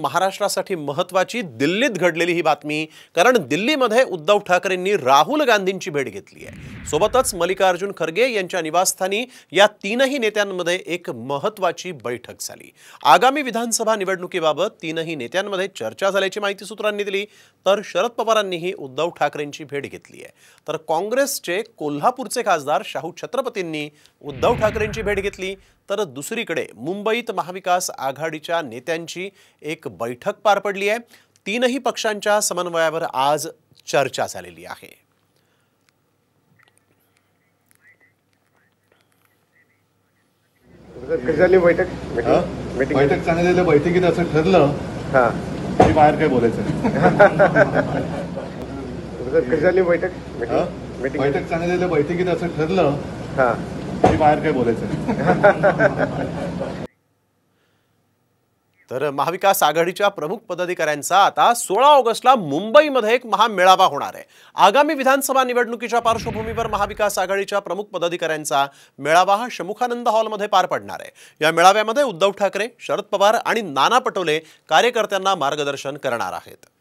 महाराष्ट्रासाठी महत्त्वाची दिल्लीत घडलेली ही बातमी कारण दिल्लीमध्ये उद्धव ठाकरेंनी राहुल गांधींची भेट घेतली आहे सोबतच मल्लिकार्जुन खरगे यांच्या निवासस्थानी या तीनही नेत्यांमध्ये एक महत्त्वाची बैठक झाली आगामी विधानसभा निवडणुकीबाबत तीनही नेत्यांमध्ये चर्चा झाल्याची माहिती सूत्रांनी दिली तर शरद पवारांनीही उद्धव ठाकरेंची भेट घेतली आहे तर काँग्रेसचे कोल्हापूरचे खासदार शाहू छत्रपतींनी उद्धव ठाकरेंची भेट घेतली तर दुसरीकडे मुंबईत महाविकास आघाडीच्या नेत्यांची एक बैठक पार पडली आहे तीनही पक्षांच्या समन्वयावर आज चर्चा झालेली आहे बैठक बैठक चांगली बैठकीत असं ठरलं मी बाहेर काय बोलायचं बैठक बैठक चांगलेल्या बैठकीत असं ठरलं बाहेर तर महाविकास आघाडीच्या प्रमुख पदाधिकाऱ्यांचा आता सोळा ऑगस्टला मुंबईमध्ये एक महामेळावा होणार आहे आगामी विधानसभा निवडणुकीच्या पार्श्वभूमीवर महाविकास आघाडीच्या प्रमुख पदाधिकाऱ्यांचा मेळावा हा शमुखानंद हॉलमध्ये पार पडणार आहे या मेळाव्यामध्ये उद्धव ठाकरे शरद पवार आणि नाना पटोले कार्यकर्त्यांना मार्गदर्शन करणार आहेत